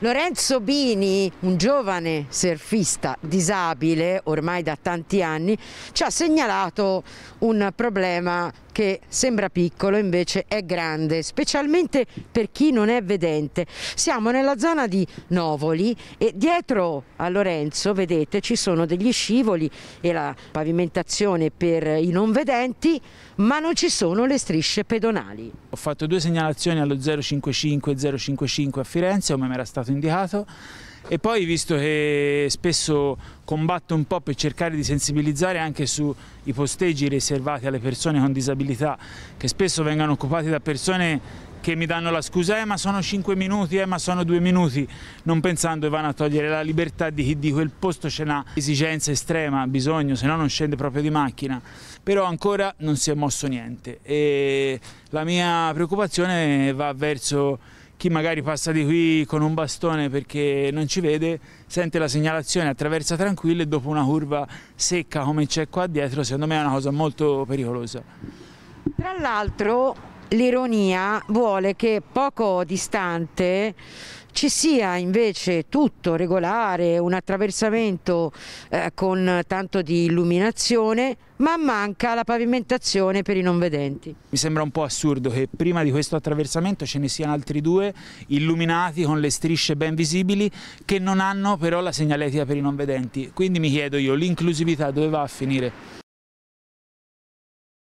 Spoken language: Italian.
Lorenzo Bini, un giovane surfista disabile ormai da tanti anni, ci ha segnalato un problema che sembra piccolo invece è grande, specialmente per chi non è vedente. Siamo nella zona di Novoli e dietro a Lorenzo, vedete, ci sono degli scivoli e la pavimentazione per i non vedenti, ma non ci sono le strisce pedonali. Ho fatto due segnalazioni allo 055 055 a Firenze, come mi era stato stato indicato e poi visto che spesso combatto un po' per cercare di sensibilizzare anche sui posteggi riservati alle persone con disabilità che spesso vengono occupati da persone che mi danno la scusa, eh, ma sono 5 minuti, eh, ma sono 2 minuti, non pensando che vanno a togliere la libertà di chi di quel posto c'è una esigenza estrema, bisogno, se no non scende proprio di macchina. Però ancora non si è mosso niente e la mia preoccupazione va verso chi magari passa di qui con un bastone perché non ci vede, sente la segnalazione, attraversa tranquillo e dopo una curva secca come c'è qua dietro, secondo me è una cosa molto pericolosa. Tra l'altro l'ironia vuole che poco distante ci sia invece tutto regolare, un attraversamento eh, con tanto di illuminazione, ma manca la pavimentazione per i non vedenti. Mi sembra un po' assurdo che prima di questo attraversamento ce ne siano altri due illuminati con le strisce ben visibili che non hanno però la segnaletica per i non vedenti. Quindi mi chiedo io l'inclusività dove va a finire?